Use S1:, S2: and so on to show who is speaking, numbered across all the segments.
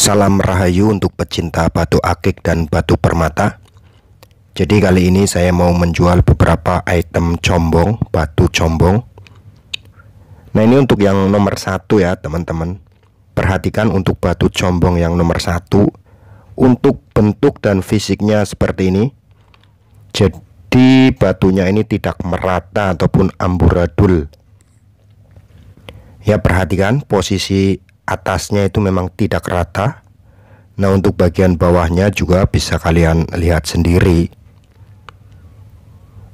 S1: Salam Rahayu untuk pecinta batu akik dan batu permata Jadi kali ini saya mau menjual beberapa item combong, batu combong Nah ini untuk yang nomor satu ya teman-teman Perhatikan untuk batu combong yang nomor satu Untuk bentuk dan fisiknya seperti ini Jadi batunya ini tidak merata ataupun amburadul Ya perhatikan posisi atasnya itu memang tidak rata. Nah, untuk bagian bawahnya juga bisa kalian lihat sendiri.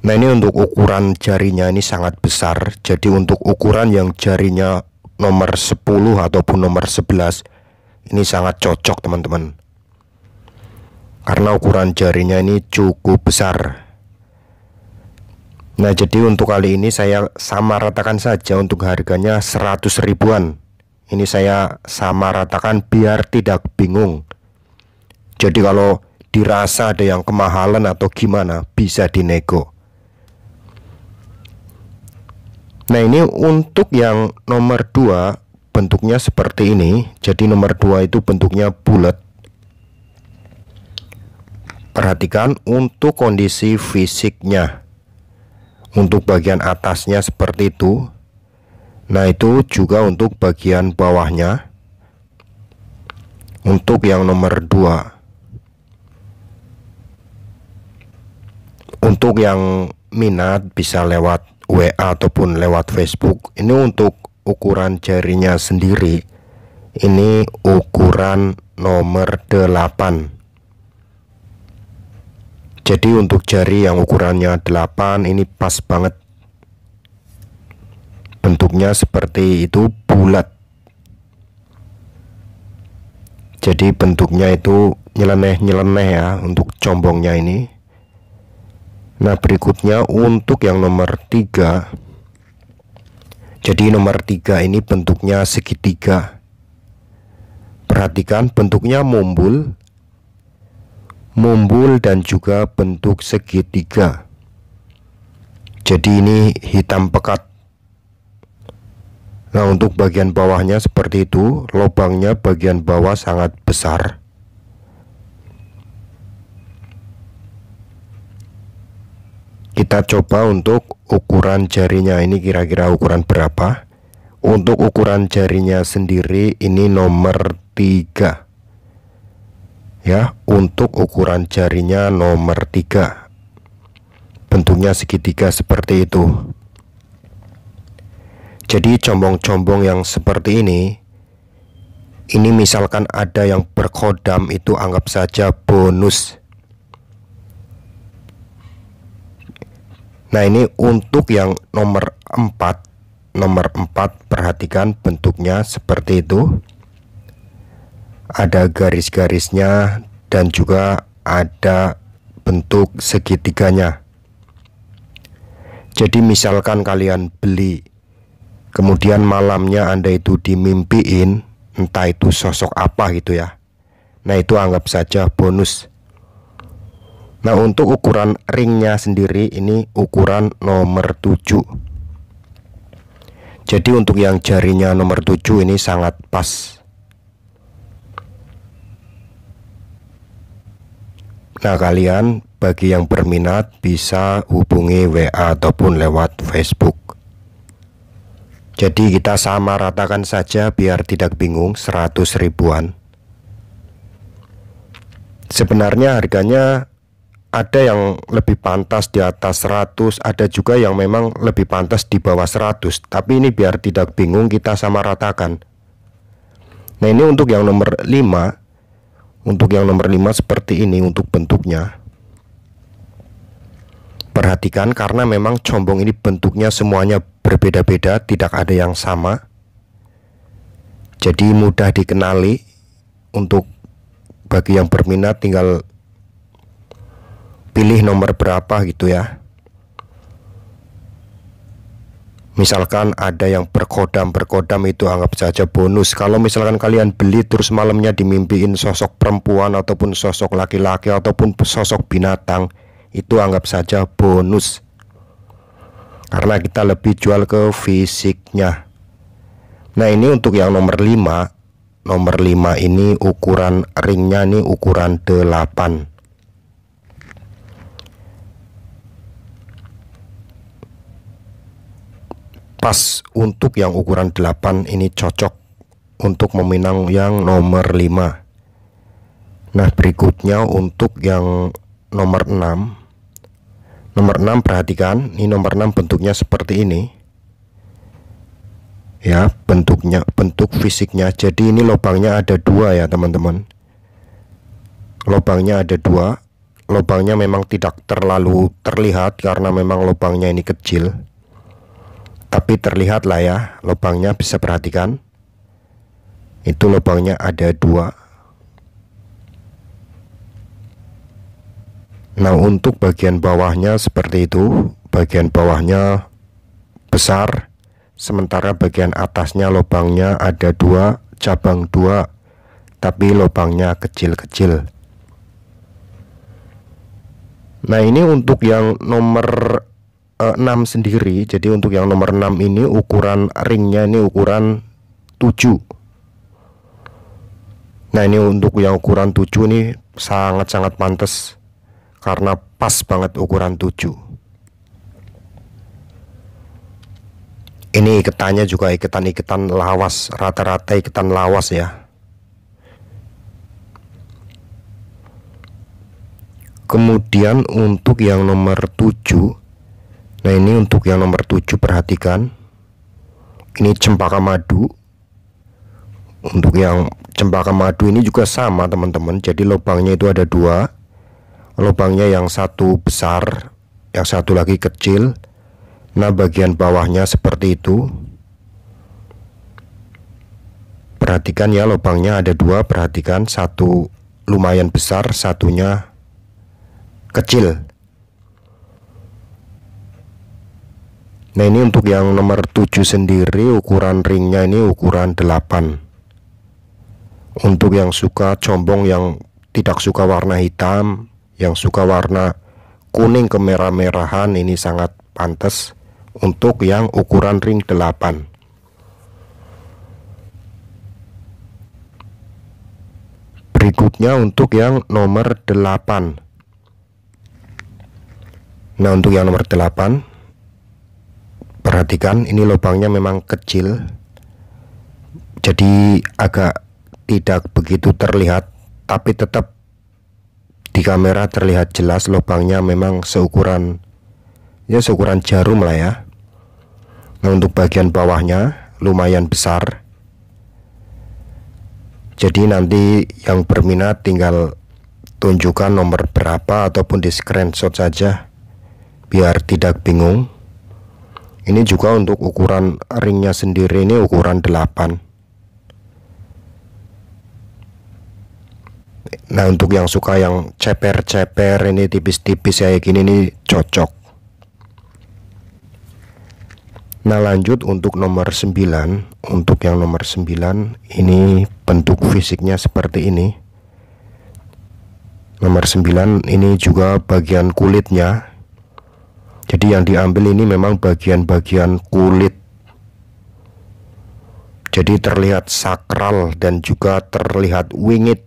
S1: Nah, ini untuk ukuran jarinya ini sangat besar. Jadi untuk ukuran yang jarinya nomor 10 ataupun nomor 11 ini sangat cocok, teman-teman. Karena ukuran jarinya ini cukup besar. Nah, jadi untuk kali ini saya sama ratakan saja untuk harganya 100 ribuan. Ini saya sama ratakan biar tidak bingung. Jadi kalau dirasa ada yang kemahalan atau gimana bisa dinego. Nah ini untuk yang nomor 2 bentuknya seperti ini. Jadi nomor 2 itu bentuknya bulat. Perhatikan untuk kondisi fisiknya. Untuk bagian atasnya seperti itu, Nah itu juga untuk bagian bawahnya Untuk yang nomor 2 Untuk yang minat bisa lewat WA ataupun lewat Facebook Ini untuk ukuran jarinya sendiri Ini ukuran nomor 8 jadi untuk jari yang ukurannya 8 ini pas banget bentuknya seperti itu bulat jadi bentuknya itu nyeleneh-nyeleneh ya untuk combongnya ini nah berikutnya untuk yang nomor tiga jadi nomor tiga ini bentuknya segitiga perhatikan bentuknya mumbul mumbul dan juga bentuk segitiga jadi ini hitam pekat Nah untuk bagian bawahnya seperti itu lubangnya bagian bawah sangat besar Kita coba untuk ukuran jarinya ini kira-kira ukuran berapa Untuk ukuran jarinya sendiri ini nomor 3 Ya untuk ukuran jarinya nomor 3 Bentuknya segitiga seperti itu jadi combong-combong yang seperti ini ini misalkan ada yang berkodam itu anggap saja bonus Nah ini untuk yang nomor 4 Nomor 4 perhatikan bentuknya seperti itu Ada garis-garisnya dan juga ada bentuk segitiganya Jadi misalkan kalian beli kemudian malamnya Anda itu dimimpiin entah itu sosok apa gitu ya. Nah, itu anggap saja bonus. Nah, untuk ukuran ringnya sendiri ini ukuran nomor 7. Jadi untuk yang jarinya nomor 7 ini sangat pas. Nah, kalian bagi yang berminat bisa hubungi WA ataupun lewat Facebook. Jadi kita sama ratakan saja biar tidak bingung 100 ribuan. Sebenarnya harganya ada yang lebih pantas di atas 100, ada juga yang memang lebih pantas di bawah 100, tapi ini biar tidak bingung kita sama ratakan. Nah, ini untuk yang nomor 5. Untuk yang nomor 5 seperti ini untuk bentuknya. Perhatikan karena memang combong ini bentuknya semuanya berbeda-beda, tidak ada yang sama. Jadi mudah dikenali untuk bagi yang berminat tinggal pilih nomor berapa gitu ya. Misalkan ada yang berkodam, berkodam itu anggap saja bonus. Kalau misalkan kalian beli terus malamnya dimimpiin sosok perempuan ataupun sosok laki-laki ataupun sosok binatang, itu anggap saja bonus karena kita lebih jual ke fisiknya nah ini untuk yang nomor 5 nomor 5 ini ukuran ringnya nih ukuran 8 pas untuk yang ukuran 8 ini cocok untuk meminang yang nomor 5 nah berikutnya untuk yang nomor 6 nomor 6 perhatikan ini nomor 6 bentuknya seperti ini ya bentuknya bentuk fisiknya jadi ini lubangnya ada dua ya teman-teman lubangnya ada dua lubangnya memang tidak terlalu terlihat karena memang lubangnya ini kecil tapi terlihat lah ya lubangnya bisa perhatikan itu lubangnya ada dua Nah, untuk bagian bawahnya seperti itu, bagian bawahnya besar, sementara bagian atasnya lubangnya ada dua, cabang dua, tapi lubangnya kecil-kecil. Nah, ini untuk yang nomor eh, 6 sendiri. Jadi untuk yang nomor 6 ini ukuran ringnya ini ukuran 7. Nah, ini untuk yang ukuran 7 ini sangat-sangat pantas karena pas banget ukuran 7 ini iketannya juga iketan-iketan lawas rata-rata iketan lawas ya kemudian untuk yang nomor 7 nah ini untuk yang nomor 7 perhatikan ini cempaka madu untuk yang cempaka madu ini juga sama teman-teman jadi lubangnya itu ada dua lubangnya yang satu besar, yang satu lagi kecil. Nah, bagian bawahnya seperti itu. Perhatikan ya lubangnya ada dua, perhatikan satu lumayan besar, satunya kecil. Nah ini untuk yang nomor 7 sendiri ukuran ringnya ini ukuran 8 Untuk yang suka combong yang tidak suka warna hitam yang suka warna kuning kemerah-merahan ini sangat pantas untuk yang ukuran ring 8 berikutnya untuk yang nomor 8 nah untuk yang nomor 8 perhatikan ini lubangnya memang kecil jadi agak tidak begitu terlihat tapi tetap di kamera terlihat jelas lubangnya memang seukuran ya seukuran jarum lah ya. Nah, untuk bagian bawahnya lumayan besar. Jadi nanti yang berminat tinggal tunjukkan nomor berapa ataupun di screenshot saja biar tidak bingung. Ini juga untuk ukuran ringnya sendiri ini ukuran 8. Nah untuk yang suka yang ceper-ceper ini tipis-tipis kayak gini ini cocok Nah lanjut untuk nomor 9 Untuk yang nomor 9 ini bentuk fisiknya seperti ini Nomor 9 ini juga bagian kulitnya Jadi yang diambil ini memang bagian-bagian kulit Jadi terlihat sakral dan juga terlihat wingit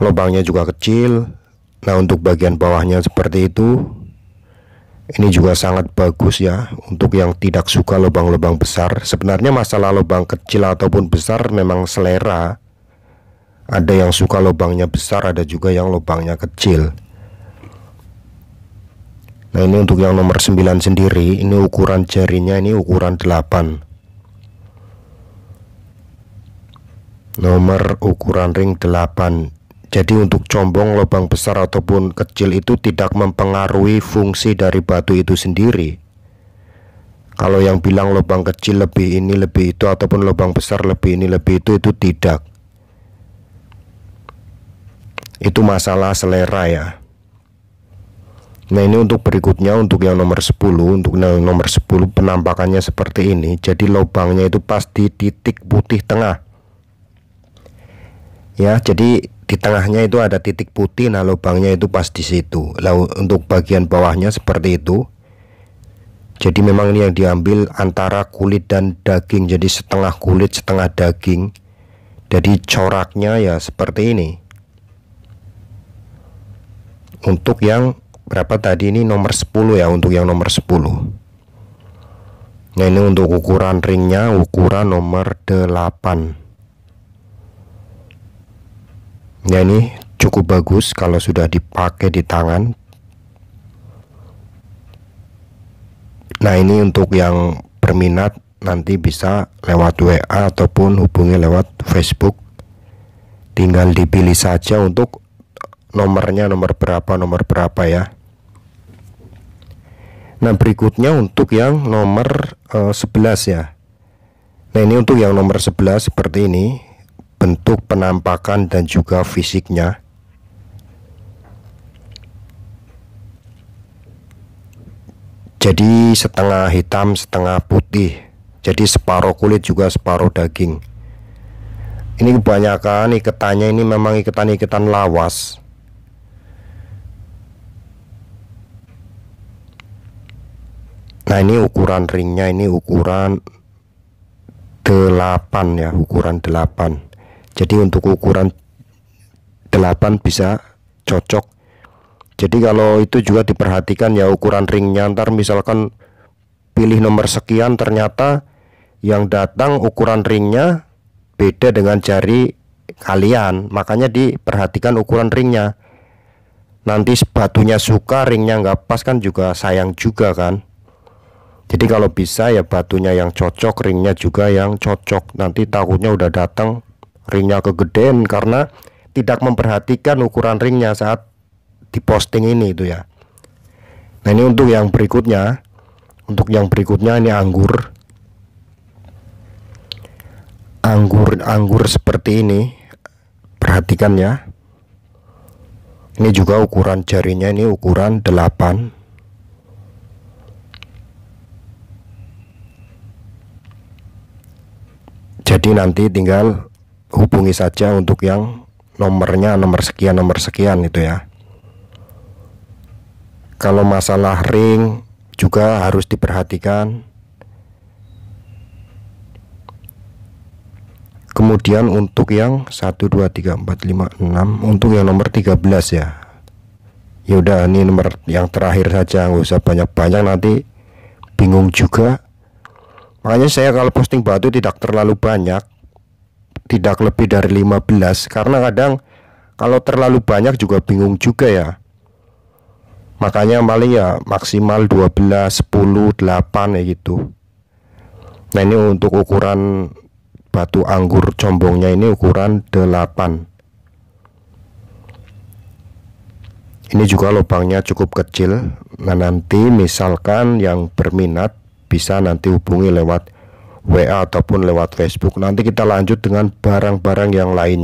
S1: lubangnya juga kecil nah untuk bagian bawahnya seperti itu ini juga sangat bagus ya untuk yang tidak suka lubang-lubang besar sebenarnya masalah lubang kecil ataupun besar memang selera ada yang suka lubangnya besar ada juga yang lubangnya kecil nah ini untuk yang nomor 9 sendiri ini ukuran jarinya ini ukuran 8 nomor ukuran ring 8 jadi untuk combong lubang besar ataupun kecil itu tidak mempengaruhi fungsi dari batu itu sendiri. Kalau yang bilang lubang kecil lebih ini lebih itu ataupun lubang besar lebih ini lebih itu itu tidak. Itu masalah selera ya. Nah ini untuk berikutnya untuk yang nomor 10 Untuk yang nomor 10 penampakannya seperti ini Jadi lubangnya itu pas di titik putih tengah Ya jadi di tengahnya itu ada titik putih nah lubangnya itu pas di situ lalu untuk bagian bawahnya seperti itu jadi memang ini yang diambil antara kulit dan daging jadi setengah kulit setengah daging jadi coraknya ya seperti ini untuk yang berapa tadi ini nomor 10 ya untuk yang nomor 10 nah ini untuk ukuran ringnya ukuran nomor 8 ya ini cukup bagus kalau sudah dipakai di tangan nah ini untuk yang berminat nanti bisa lewat WA ataupun hubungi lewat Facebook tinggal dipilih saja untuk nomornya nomor berapa nomor berapa ya Nah berikutnya untuk yang nomor uh, eh, 11 ya Nah ini untuk yang nomor 11 seperti ini bentuk penampakan dan juga fisiknya. Jadi setengah hitam, setengah putih. Jadi separuh kulit juga separuh daging. Ini kebanyakan iketannya ini memang iketan-iketan lawas. Nah ini ukuran ringnya ini ukuran 8 ya ukuran 8 jadi untuk ukuran 8 bisa cocok jadi kalau itu juga diperhatikan ya ukuran ringnya ntar misalkan pilih nomor sekian ternyata yang datang ukuran ringnya beda dengan jari kalian makanya diperhatikan ukuran ringnya nanti sepatunya suka ringnya nggak pas kan juga sayang juga kan jadi kalau bisa ya batunya yang cocok ringnya juga yang cocok nanti takutnya udah datang ringnya kegedean karena tidak memperhatikan ukuran ringnya saat diposting ini itu ya nah ini untuk yang berikutnya untuk yang berikutnya ini anggur anggur anggur seperti ini perhatikan ya ini juga ukuran jarinya ini ukuran 8 jadi nanti tinggal hubungi saja untuk yang nomornya nomor sekian nomor sekian itu ya kalau masalah ring juga harus diperhatikan kemudian untuk yang 1 2 3 4 5 6 untuk yang nomor 13 ya ya udah ini nomor yang terakhir saja nggak usah banyak-banyak nanti bingung juga makanya saya kalau posting batu tidak terlalu banyak tidak lebih dari 15 karena kadang kalau terlalu banyak juga bingung juga ya makanya paling ya maksimal 12 10 8 ya gitu nah ini untuk ukuran batu anggur combongnya ini ukuran 8 ini juga lubangnya cukup kecil nah nanti misalkan yang berminat bisa nanti hubungi lewat WA ataupun lewat Facebook. Nanti kita lanjut dengan barang-barang yang lainnya.